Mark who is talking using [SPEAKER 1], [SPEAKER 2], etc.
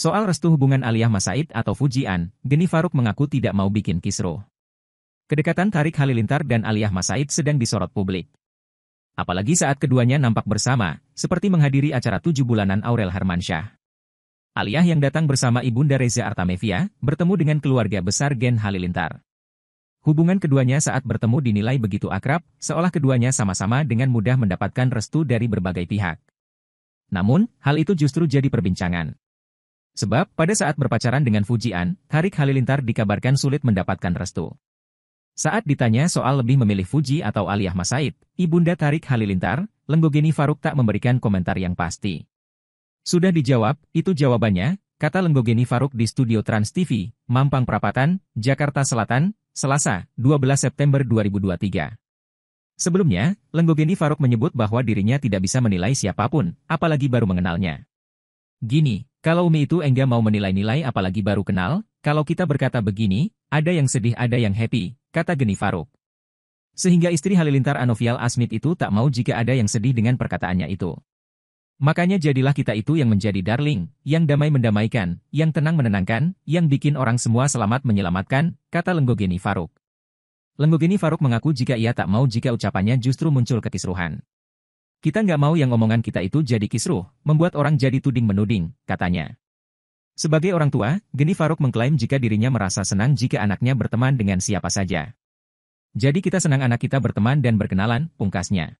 [SPEAKER 1] Soal restu hubungan Aliyah Masaid atau Fujian, Geni Faruk mengaku tidak mau bikin kisro. Kedekatan Tarik Halilintar dan Aliyah Masaid sedang disorot publik. Apalagi saat keduanya nampak bersama, seperti menghadiri acara tujuh bulanan Aurel Hermansyah. Aliyah yang datang bersama Ibunda Reza Artamevia, bertemu dengan keluarga besar Gen Halilintar. Hubungan keduanya saat bertemu dinilai begitu akrab, seolah keduanya sama-sama dengan mudah mendapatkan restu dari berbagai pihak. Namun, hal itu justru jadi perbincangan. Sebab, pada saat berpacaran dengan Fujian, Harik Halilintar dikabarkan sulit mendapatkan restu. Saat ditanya soal lebih memilih Fuji atau Aliyah Masaid, Ibunda Tarik Halilintar, Lenggogeni Faruk tak memberikan komentar yang pasti. Sudah dijawab, itu jawabannya, kata Lenggogeni Faruk di studio Trans TV, Mampang Prapatan, Jakarta Selatan, Selasa, 12 September 2023. Sebelumnya, Lenggogeni Faruk menyebut bahwa dirinya tidak bisa menilai siapapun, apalagi baru mengenalnya. Gini, kalau Umi itu enggak mau menilai-nilai apalagi baru kenal, kalau kita berkata begini, ada yang sedih ada yang happy, kata Geni Faruk. Sehingga istri Halilintar Anovial Asmit itu tak mau jika ada yang sedih dengan perkataannya itu. Makanya jadilah kita itu yang menjadi darling, yang damai mendamaikan, yang tenang menenangkan, yang bikin orang semua selamat menyelamatkan, kata Lenggogeni Faruk. Lenggogeni Faruk mengaku jika ia tak mau jika ucapannya justru muncul kekisruhan. Kita nggak mau yang omongan kita itu jadi kisruh, membuat orang jadi tuding-menuding, katanya. Sebagai orang tua, Geni Faruk mengklaim jika dirinya merasa senang jika anaknya berteman dengan siapa saja. Jadi kita senang anak kita berteman dan berkenalan, pungkasnya.